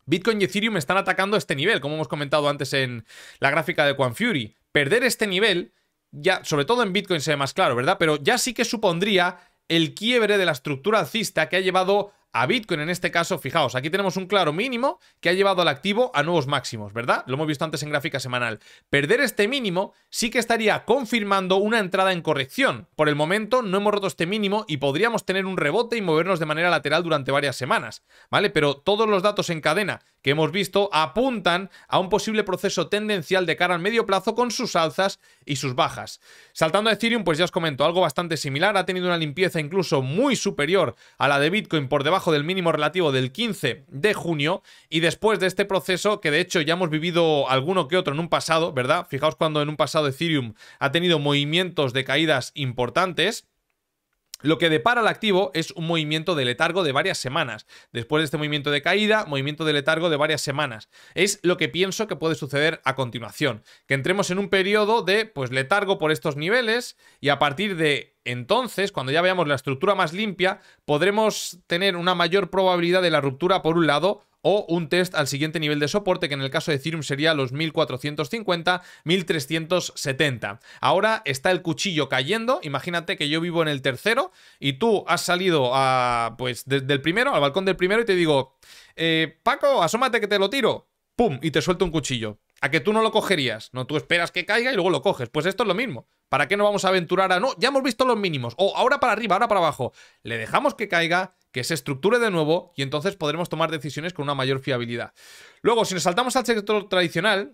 Bitcoin y Ethereum están atacando este nivel, como hemos comentado antes en la gráfica de Quan Fury. Perder este nivel, ya, sobre todo en Bitcoin se ve más claro, ¿verdad? Pero ya sí que supondría el quiebre de la estructura alcista que ha llevado a Bitcoin en este caso, fijaos, aquí tenemos un claro mínimo que ha llevado al activo a nuevos máximos, ¿verdad? Lo hemos visto antes en gráfica semanal. Perder este mínimo sí que estaría confirmando una entrada en corrección. Por el momento no hemos roto este mínimo y podríamos tener un rebote y movernos de manera lateral durante varias semanas, ¿vale? Pero todos los datos en cadena que hemos visto apuntan a un posible proceso tendencial de cara al medio plazo con sus alzas y sus bajas. Saltando a Ethereum, pues ya os comento algo bastante similar, ha tenido una limpieza incluso muy superior a la de Bitcoin por debajo del mínimo relativo del 15 de junio y después de este proceso que de hecho ya hemos vivido alguno que otro en un pasado, ¿verdad? Fijaos cuando en un pasado Ethereum ha tenido movimientos de caídas importantes lo que depara el activo es un movimiento de letargo de varias semanas. Después de este movimiento de caída, movimiento de letargo de varias semanas. Es lo que pienso que puede suceder a continuación. Que entremos en un periodo de pues letargo por estos niveles y a partir de entonces, cuando ya veamos la estructura más limpia, podremos tener una mayor probabilidad de la ruptura por un lado o un test al siguiente nivel de soporte, que en el caso de Ethereum sería los 1450, 1370. Ahora está el cuchillo cayendo. Imagínate que yo vivo en el tercero y tú has salido a, pues, desde primero, al balcón del primero, y te digo, eh, Paco, asómate que te lo tiro. ¡Pum! Y te suelto un cuchillo. A que tú no lo cogerías. No, tú esperas que caiga y luego lo coges. Pues esto es lo mismo. ¿Para qué nos vamos a aventurar a no? Ya hemos visto los mínimos. O ahora para arriba, ahora para abajo. Le dejamos que caiga que se estructure de nuevo y entonces podremos tomar decisiones con una mayor fiabilidad. Luego, si nos saltamos al sector tradicional,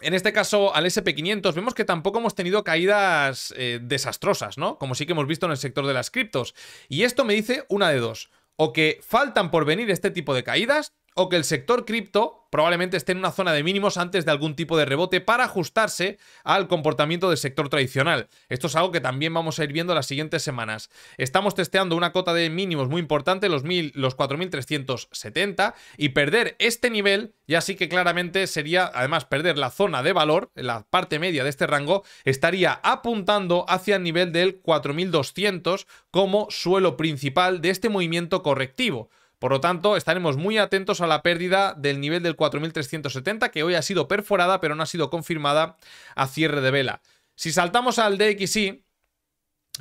en este caso, al SP500, vemos que tampoco hemos tenido caídas eh, desastrosas, ¿no? Como sí que hemos visto en el sector de las criptos. Y esto me dice una de dos. O que faltan por venir este tipo de caídas, o que el sector cripto probablemente esté en una zona de mínimos antes de algún tipo de rebote para ajustarse al comportamiento del sector tradicional. Esto es algo que también vamos a ir viendo las siguientes semanas. Estamos testeando una cota de mínimos muy importante, los, los 4.370, y perder este nivel ya sí que claramente sería, además, perder la zona de valor, la parte media de este rango, estaría apuntando hacia el nivel del 4.200 como suelo principal de este movimiento correctivo. Por lo tanto, estaremos muy atentos a la pérdida del nivel del 4370, que hoy ha sido perforada, pero no ha sido confirmada a cierre de vela. Si saltamos al DXY,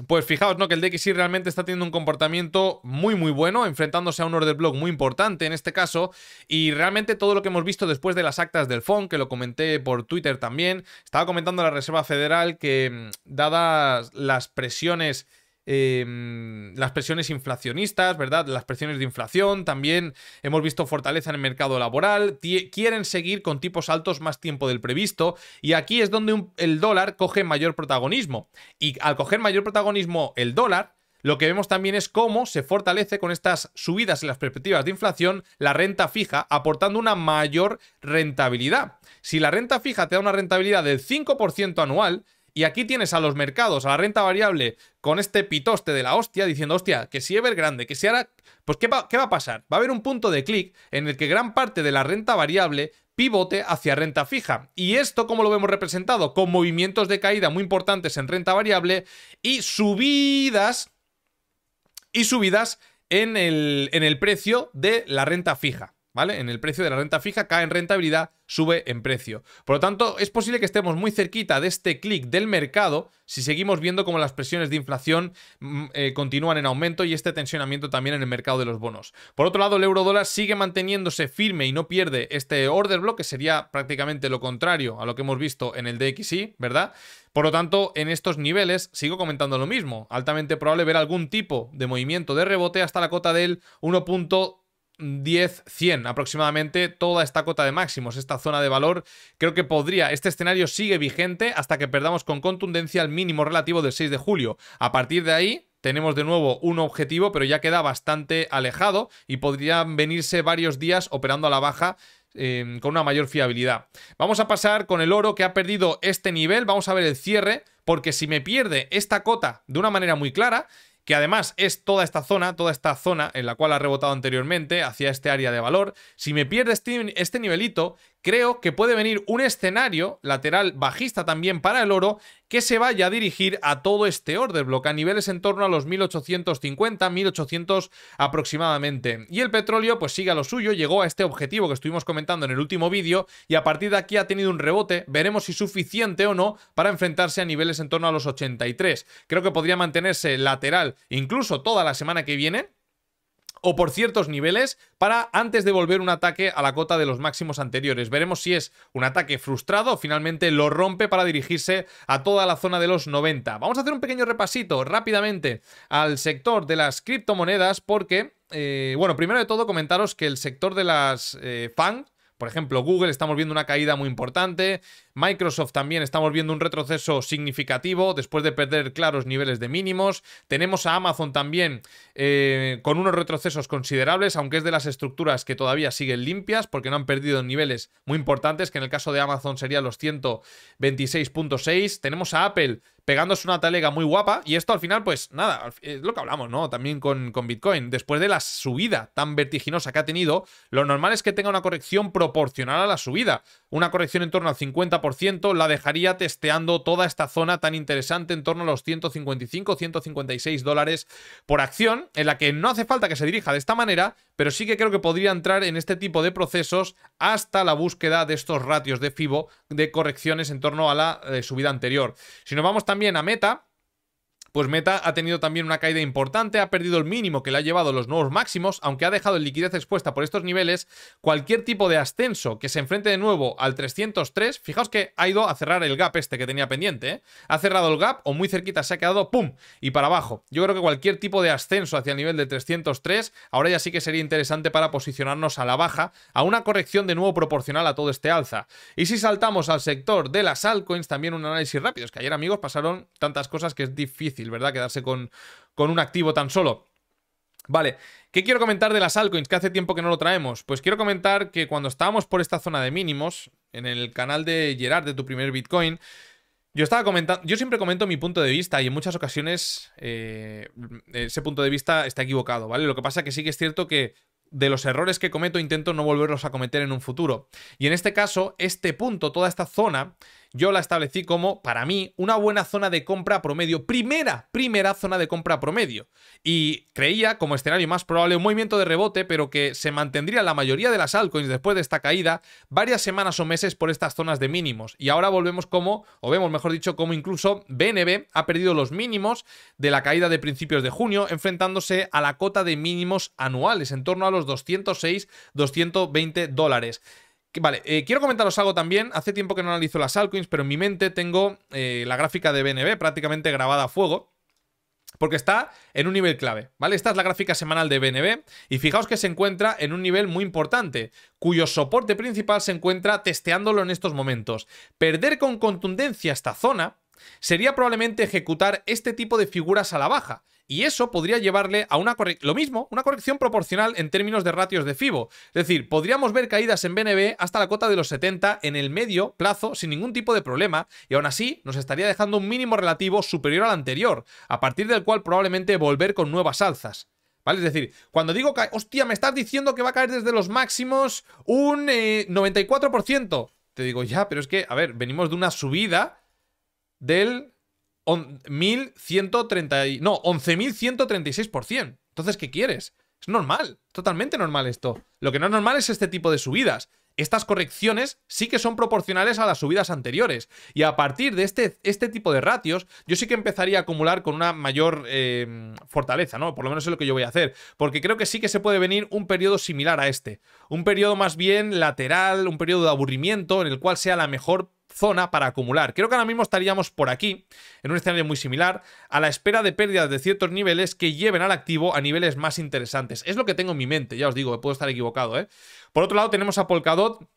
pues fijaos, ¿no? Que el DXY realmente está teniendo un comportamiento muy, muy bueno, enfrentándose a un order block muy importante en este caso. Y realmente todo lo que hemos visto después de las actas del FON, que lo comenté por Twitter también, estaba comentando la Reserva Federal que, mm, dadas las presiones Em, las presiones inflacionistas, ¿verdad? Las presiones de inflación, también hemos visto fortaleza en el mercado laboral, quieren seguir con tipos altos más tiempo del previsto y aquí es donde el dólar coge mayor protagonismo. Y al coger mayor protagonismo el dólar, lo que vemos también es cómo se fortalece con estas subidas en las perspectivas de inflación la renta fija, aportando una mayor rentabilidad. Si la renta fija te da una rentabilidad del 5% anual, y aquí tienes a los mercados, a la renta variable, con este pitoste de la hostia, diciendo, hostia, que si grande, que si ahora... Pues ¿qué va, a pasar? Va a haber un punto de clic en el que gran parte de la renta variable pivote hacia renta fija. ¿Y esto cómo lo vemos representado? Con movimientos de caída muy importantes en renta variable y subidas y subidas en el, en el precio de la renta fija. ¿vale? En el precio de la renta fija cae en rentabilidad, sube en precio. Por lo tanto, es posible que estemos muy cerquita de este clic del mercado si seguimos viendo cómo las presiones de inflación mm, eh, continúan en aumento y este tensionamiento también en el mercado de los bonos. Por otro lado, el euro dólar sigue manteniéndose firme y no pierde este order block, que sería prácticamente lo contrario a lo que hemos visto en el DXY, ¿verdad? Por lo tanto, en estos niveles sigo comentando lo mismo. Altamente probable ver algún tipo de movimiento de rebote hasta la cota del 1. 10, 100 aproximadamente toda esta cota de máximos, esta zona de valor. Creo que podría, este escenario sigue vigente hasta que perdamos con contundencia el mínimo relativo del 6 de julio. A partir de ahí, tenemos de nuevo un objetivo, pero ya queda bastante alejado y podrían venirse varios días operando a la baja. Em, con una mayor fiabilidad. Vamos a pasar con el oro que ha perdido este nivel. Vamos a ver el cierre, porque si me pierde esta cota de una manera muy clara, que además es toda esta zona, toda esta zona en la cual ha rebotado anteriormente hacia este área de valor. Si me pierde este, este nivelito, creo que puede venir un escenario lateral bajista también para el oro que se vaya a dirigir a todo este order block, a niveles en torno a los 1850, 1800 aproximadamente. Y el petróleo pues sigue a lo suyo, llegó a este objetivo que estuvimos comentando en el último vídeo y a partir de aquí ha tenido un rebote, veremos si suficiente o no para enfrentarse a niveles en torno a los 83. Creo que podría mantenerse lateral incluso toda la semana que viene, o por ciertos niveles para antes de volver un ataque a la cota de los máximos anteriores. Veremos si es un ataque frustrado o finalmente lo rompe para dirigirse a toda la zona de los 90. Vamos a hacer un pequeño repasito rápidamente al sector de las criptomonedas porque eh, bueno, primero de todo comentaros que el sector de las eh, FANG por ejemplo, Google estamos viendo una caída muy importante, Microsoft también estamos viendo un retroceso significativo después de perder claros niveles de mínimos, tenemos a Amazon también eh, con unos retrocesos considerables, aunque es de las estructuras que todavía siguen limpias porque no han perdido niveles muy importantes, que en el caso de Amazon serían los 126.6, tenemos a Apple pegándose una talega muy guapa. Y esto al final, pues nada, es lo que hablamos, ¿no? También con, con Bitcoin. Después de la subida tan vertiginosa que ha tenido, lo normal es que tenga una corrección proporcional a la subida. Una corrección en torno al 50% la dejaría testeando toda esta zona tan interesante en torno a los 155, 156 dólares por acción, en la que no hace falta que se dirija de esta manera, pero sí que creo que podría entrar en este tipo de procesos hasta la búsqueda de estos ratios de FIBO de correcciones en torno a la eh, subida anterior. Si nos vamos también a Meta, pues Meta ha tenido también una caída importante, ha perdido el mínimo que le ha llevado los nuevos máximos, aunque ha dejado liquidez expuesta por estos niveles cualquier tipo de ascenso que se enfrente de nuevo al 303. Fijaos que ha ido a cerrar el gap este que tenía pendiente, ¿eh? ha cerrado el gap o muy cerquita se ha quedado, ¡pum! y para abajo. Yo creo que cualquier tipo de ascenso hacia el nivel de 303 ahora ya sí que sería interesante para posicionarnos a la baja, a una corrección de nuevo proporcional a todo este alza. Y si saltamos al sector de las altcoins, también un análisis rápido. Es que ayer, amigos, pasaron tantas cosas que es difícil ¿verdad? Quedarse con, con un activo tan solo. Vale, ¿qué quiero comentar de las altcoins? Que hace tiempo que no lo traemos. Pues quiero comentar que cuando estábamos por esta zona de mínimos, en el canal de Gerard, de tu primer Bitcoin, yo estaba comentando. Yo siempre comento mi punto de vista y en muchas ocasiones eh, ese punto de vista está equivocado, ¿vale? Lo que pasa es que sí que es cierto que de los errores que cometo intento no volverlos a cometer en un futuro. Y en este caso, este punto, toda esta zona, yo la establecí como, para mí, una buena zona de compra promedio, primera, primera zona de compra promedio. Y creía como escenario más probable un movimiento de rebote, pero que se mantendría la mayoría de las altcoins después de esta caída varias semanas o meses por estas zonas de mínimos. Y ahora volvemos como, o vemos mejor dicho, como incluso BNB ha perdido los mínimos de la caída de principios de junio, enfrentándose a la cota de mínimos anuales, en torno a los 206-220 dólares. Vale, eh, quiero comentaros algo también. Hace tiempo que no analizo las altcoins, pero en mi mente tengo eh, la gráfica de BNB prácticamente grabada a fuego. Porque está en un nivel clave, ¿vale? Esta es la gráfica semanal de BNB y fijaos que se encuentra en un nivel muy importante, cuyo soporte principal se encuentra testeándolo en estos momentos. Perder con contundencia esta zona sería probablemente ejecutar este tipo de figuras a la baja, y eso podría llevarle a una corrección, lo mismo, una corrección proporcional en términos de ratios de FIBO. Es decir, podríamos ver caídas en BNB hasta la cota de los 70 en el medio plazo sin ningún tipo de problema y aún así nos estaría dejando un mínimo relativo superior al anterior, a partir del cual probablemente volver con nuevas alzas. ¿Vale? Es decir, cuando digo que, hostia, me estás diciendo que va a caer desde los máximos un 94%. Eh, Te digo, ya, pero es que, a ver, venimos de una subida del 1130 no, 11.136%. Entonces, ¿qué quieres? Es normal, totalmente normal esto. Lo que no es normal es este tipo de subidas. Estas correcciones sí que son proporcionales a las subidas anteriores. Y a partir de este, este tipo de ratios, yo sí que empezaría a acumular con una mayor em, fortaleza, ¿no? Por lo menos es lo que yo voy a hacer. Porque creo que sí que se puede venir un periodo similar a este. Un periodo más bien lateral, un periodo de aburrimiento en el cual sea la mejor zona para acumular. Creo que ahora mismo estaríamos por aquí, en un escenario muy similar, a la espera de pérdidas de ciertos niveles que lleven al activo a niveles más interesantes. Es lo que tengo en mi mente, ya os digo, puedo estar equivocado. ¿eh? Por otro lado, tenemos a Polkadot.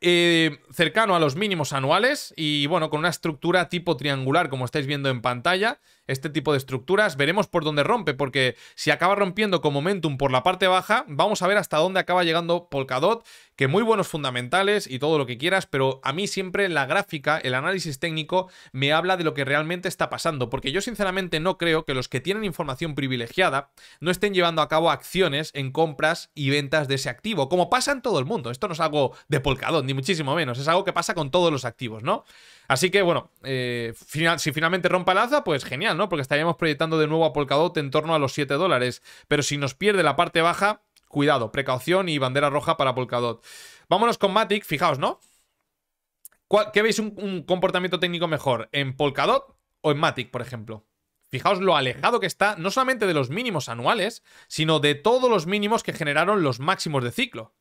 Eh, cercano a los mínimos anuales y bueno, con una estructura tipo triangular como estáis viendo en pantalla, este tipo de estructuras. Veremos por dónde rompe, porque si acaba rompiendo con momentum por la parte baja, vamos a ver hasta dónde acaba llegando Polkadot, que muy buenos fundamentales y todo lo que quieras, pero a mí siempre la gráfica, el análisis técnico, me habla de lo que realmente está pasando, porque yo sinceramente no creo que los que tienen información privilegiada no estén llevando a cabo acciones en compras y ventas de ese activo, como pasa en todo el mundo. Esto no es algo de Polkadot, ni muchísimo menos, es algo que pasa con todos los activos, ¿no? Así que bueno, eh, si finalmente rompa el alza, pues genial, porque estaríamos proyectando de nuevo a Polkadot en torno a los 7 dólares. Pero si nos pierde la parte baja, cuidado, precaución y bandera roja para Polkadot. Vámonos con Matic, fijaos, ¿no? ¿Qué veis un comportamiento técnico mejor? ¿En Polkadot o en Matic, por ejemplo? Fijaos lo alejado que está, no solamente de los mínimos anuales, sino de todos los mínimos que generaron los máximos de ciclo.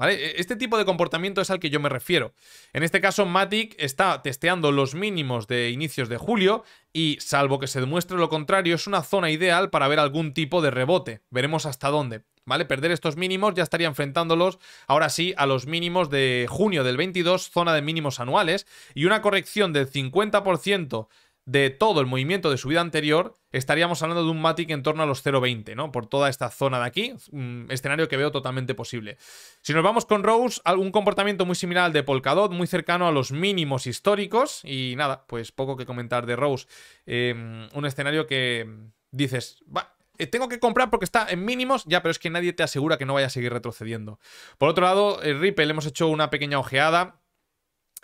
E-, este tipo de comportamiento es al que yo me refiero. En este caso, Matic está testeando los mínimos de inicios de julio y, salvo que se demuestre lo contrario, es una zona ideal para ver algún tipo de rebote. Veremos hasta dónde. ¿Vale? Perder estos mínimos ya estaría enfrentándolos ahora sí a los mínimos de junio del 22, zona de mínimos anuales, y una corrección del 50% de todo el movimiento de su vida anterior, estaríamos hablando de un Matic en torno a los 0.20, ¿no? Por toda esta zona de aquí, un escenario que veo totalmente posible. Si nos vamos con Rose, algún comportamiento muy similar al de Polkadot, muy cercano a los mínimos históricos, y nada, pues poco que comentar de Rose. Em, un escenario que dices, va, eh, tengo que comprar porque está en mínimos, ya, pero es que nadie te asegura que no vaya a seguir retrocediendo. Por otro lado, el Ripple hemos hecho una pequeña ojeada,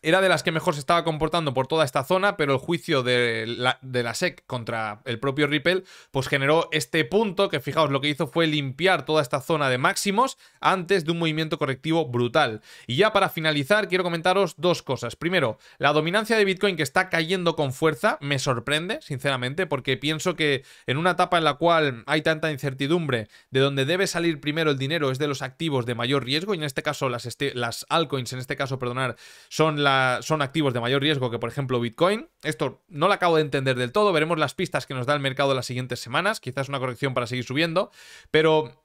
era de las que mejor se estaba comportando por toda esta zona, pero el juicio de la, SEC contra el propio Ripple, pues generó este punto que fijaos, lo que hizo fue limpiar toda esta zona de máximos antes de un movimiento correctivo brutal. Y ya para finalizar, quiero comentaros dos cosas. Primero, la dominancia de Bitcoin que está cayendo con fuerza me sorprende, sinceramente, porque pienso que en una etapa en la cual hay tanta incertidumbre, de donde debe salir primero el dinero es de los activos de mayor riesgo, y en este caso las, este, las altcoins, en este caso, perdonar, son las son activos de mayor riesgo que, por ejemplo, Bitcoin. Esto no lo acabo de entender del todo. Veremos las pistas que nos da el mercado las siguientes semanas. Quizás una corrección para seguir subiendo. Pero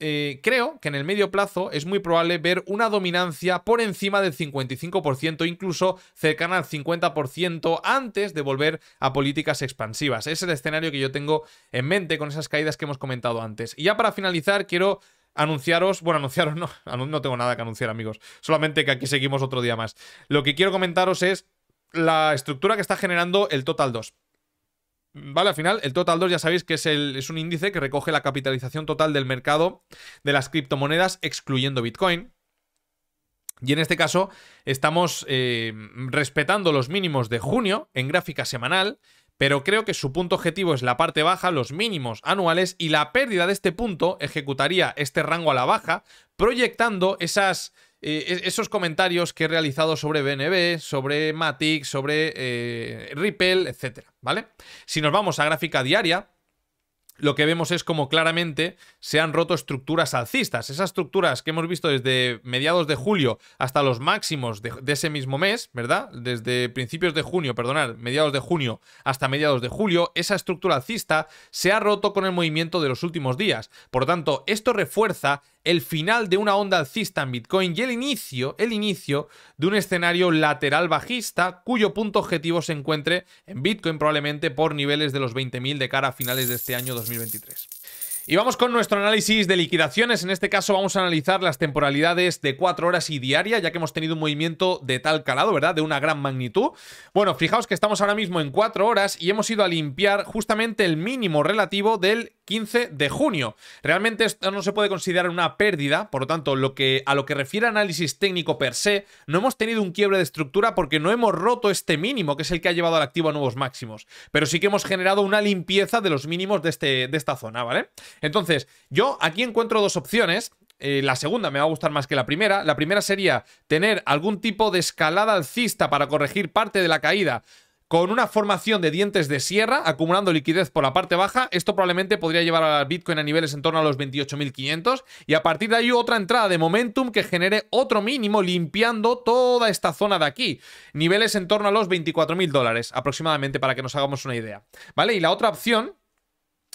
eh, creo que en el medio plazo es muy probable ver una dominancia por encima del 55%, incluso cercana al 50% antes de volver a políticas expansivas. Es el escenario que yo tengo en mente con esas caídas que hemos comentado antes. Y ya para finalizar, quiero anunciaros, bueno, anunciaros no, no tengo nada que anunciar amigos, solamente que aquí seguimos otro día más. Lo que quiero comentaros es la estructura que está generando el Total 2. Vale, al final el Total 2 ya sabéis que es, un índice que recoge la capitalización total del mercado de las criptomonedas excluyendo Bitcoin. Y en este caso estamos eh, respetando los mínimos de junio en gráfica semanal pero creo que su punto objetivo es la parte baja, los mínimos anuales, y la pérdida de este punto ejecutaría este rango a la baja, proyectando eh, e-, esos comentarios que he realizado sobre BNB, sobre Matic, sobre eh, Ripple, etc. ¿Vale? Si nos vamos a gráfica diaria, lo que vemos es como claramente se han roto estructuras alcistas. Esas estructuras que hemos visto desde mediados de julio hasta los máximos de, ese mismo mes, ¿verdad? Desde principios de junio, perdonad, mediados de junio hasta mediados de julio, esa estructura alcista se ha roto con el movimiento de los últimos días. Por tanto, esto refuerza el final de una onda alcista en Bitcoin y el inicio, el inicio de un escenario lateral bajista cuyo punto objetivo se encuentre en Bitcoin probablemente por niveles de los 20.000 de cara a finales de este año 2020. 2023. Y vamos con nuestro análisis de liquidaciones. En este caso vamos a analizar las temporalidades de 4 horas y diaria, ya que hemos tenido un movimiento de tal calado, ¿verdad? De una gran magnitud. Bueno, fijaos que estamos ahora mismo en 4 horas y hemos ido a limpiar justamente el mínimo relativo del 15 de junio. Realmente esto no se puede considerar una pérdida, por lo tanto, lo que, a lo que refiere análisis técnico per se, no hemos tenido un quiebre de estructura porque no hemos roto este mínimo, que es el que ha llevado al activo a nuevos máximos. Pero sí que hemos generado una limpieza de los mínimos de, este, de esta zona, ¿vale? Entonces, yo aquí encuentro dos opciones. Eh, la segunda me va a gustar más que la primera. La primera sería tener algún tipo de escalada alcista para corregir parte de la caída con una formación de dientes de sierra, acumulando liquidez por la parte baja, esto probablemente podría llevar al Bitcoin a niveles en torno a los 28.500 y a partir de ahí otra entrada de momentum que genere otro mínimo limpiando toda esta zona de aquí. Niveles en torno a los 24.000 dólares aproximadamente para que nos hagamos una idea. ¿Vale? Y la otra opción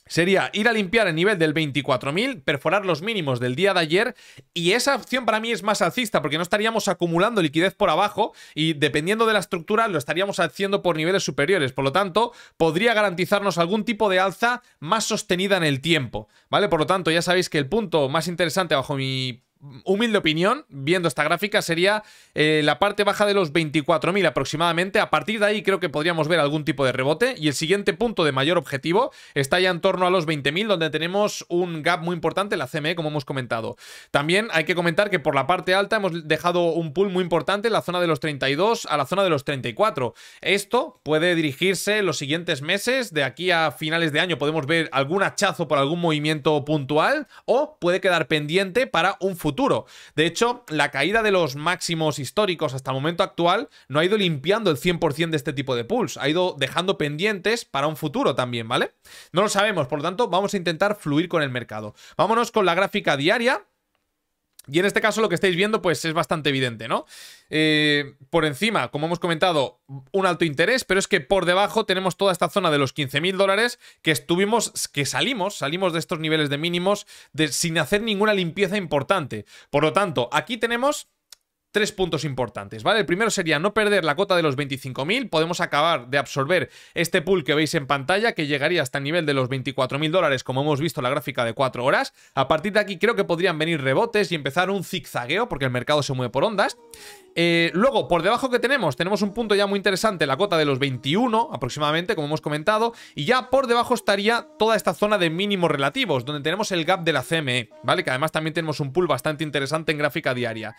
sería ir a limpiar el nivel del 24.000, perforar los mínimos del día de ayer y esa opción para mí es más alcista porque no estaríamos acumulando liquidez por abajo y dependiendo de la estructura lo estaríamos haciendo por niveles superiores, por lo tanto podría garantizarnos algún tipo de alza más sostenida en el tiempo, ¿vale? Por lo tanto ya sabéis que el punto más interesante bajo mi humilde opinión, viendo esta gráfica, sería eh, la parte baja de los 24.000 aproximadamente. A partir de ahí creo que podríamos ver algún tipo de rebote. Y el siguiente punto de mayor objetivo está ya en torno a los 20.000, donde tenemos un gap muy importante en la CME, como hemos comentado. También hay que comentar que por la parte alta hemos dejado un pull muy importante en la zona de los 32 a la zona de los 34. Esto puede dirigirse los siguientes meses. De aquí a finales de año podemos ver algún hachazo por algún movimiento puntual o puede quedar pendiente para un futuro de hecho, la caída de los máximos históricos hasta el momento actual no ha ido limpiando el 100% de este tipo de pools, ha ido dejando pendientes para un futuro también, ¿vale? No lo sabemos, por lo tanto, vamos a intentar fluir con el mercado. Vámonos con la gráfica diaria y en este caso lo que estáis viendo pues es bastante evidente, ¿no? Eh, por encima, como hemos comentado, un alto interés, pero es que por debajo tenemos toda esta zona de los 15.000 dólares que estuvimos, que salimos, salimos de estos niveles de mínimos sin hacer ninguna limpieza importante. Por lo tanto, aquí tenemos tres puntos importantes, ¿vale? El primero sería no perder la cota de los 25.000, podemos acabar de absorber este pool que veis en pantalla, que llegaría hasta el nivel de los 24.000 dólares, como hemos visto en la gráfica de 4 horas. A partir de aquí creo que podrían venir rebotes y empezar un zigzagueo, porque el mercado se mueve por ondas. Eh, luego, por debajo que tenemos, tenemos un punto ya muy interesante, la cota de los 21 aproximadamente, como hemos comentado, y ya por debajo estaría toda esta zona de mínimos relativos, donde tenemos el gap de la CME, ¿vale? Que además también tenemos un pool bastante interesante en gráfica diaria.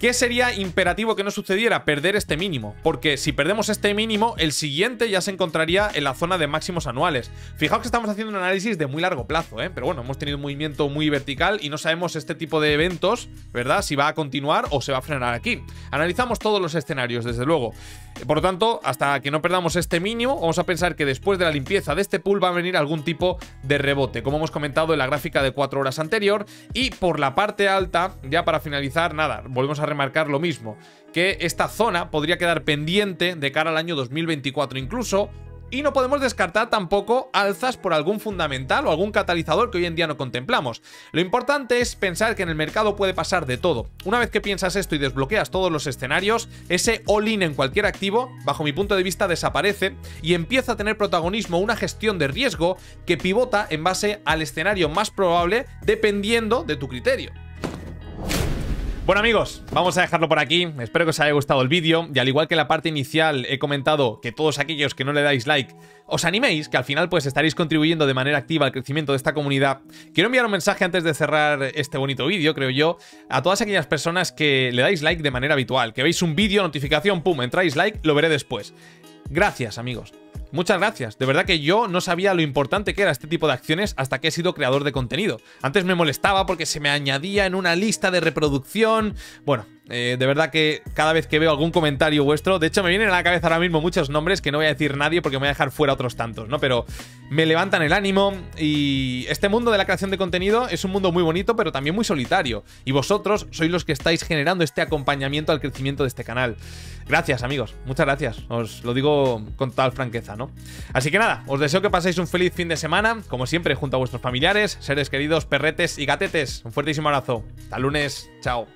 ¿Qué sería imperativo que no sucediera? Perder este mínimo, porque si perdemos este mínimo, el siguiente ya se encontraría en la zona de máximos anuales. Fijaos que estamos haciendo un análisis de muy largo plazo, ¿eh? pero bueno, hemos tenido un movimiento muy vertical y no sabemos este tipo de eventos, ¿verdad? Si va a continuar o se va a frenar aquí. Analizamos todos los escenarios, desde luego. Por lo tanto, hasta que no perdamos este mínimo, vamos a pensar que después de la limpieza de este pool va a venir algún tipo de rebote, como hemos comentado en la gráfica de 4 horas anterior. Y por la parte alta, ya para finalizar, nada, volvemos a remarcar lo mismo, que esta zona podría quedar pendiente de cara al año 2024 incluso, y no podemos descartar tampoco alzas por algún fundamental o algún catalizador que hoy en día no contemplamos. Lo importante es pensar que en el mercado puede pasar de todo. Una vez que piensas esto y desbloqueas todos los escenarios, ese all-in en cualquier activo, bajo mi punto de vista, desaparece y empieza a tener protagonismo una gestión de riesgo que pivota en base al escenario más probable dependiendo de tu criterio. Bueno amigos, vamos a dejarlo por aquí, espero que os haya gustado el vídeo y al igual que en la parte inicial he comentado que todos aquellos que no le dais like os animéis, que al final pues estaréis contribuyendo de manera activa al crecimiento de esta comunidad. Quiero enviar un mensaje antes de cerrar este bonito vídeo, creo yo, a todas aquellas personas que le dais like de manera habitual, que veis un vídeo, notificación, pum, entráis like, lo veré después. Gracias amigos. Muchas gracias, de verdad que yo no sabía lo importante que era este tipo de acciones hasta que he sido creador de contenido. Antes me molestaba porque se me añadía en una lista de reproducción... Bueno, eh, de verdad que cada vez que veo algún comentario vuestro, de hecho me vienen a la cabeza ahora mismo muchos nombres que no voy a decir nadie porque me voy a dejar fuera otros tantos, ¿no? Pero me levantan el ánimo y este mundo de la creación de contenido es un mundo muy bonito pero también muy solitario. Y vosotros sois los que estáis generando este acompañamiento al crecimiento de este canal. Gracias amigos, muchas gracias, os lo digo con total franqueza, ¿no? Así que nada, os deseo que paséis un feliz fin de semana, como siempre, junto a vuestros familiares, seres queridos, perretes y gatetes. Un fuertísimo abrazo. Hasta lunes, chao.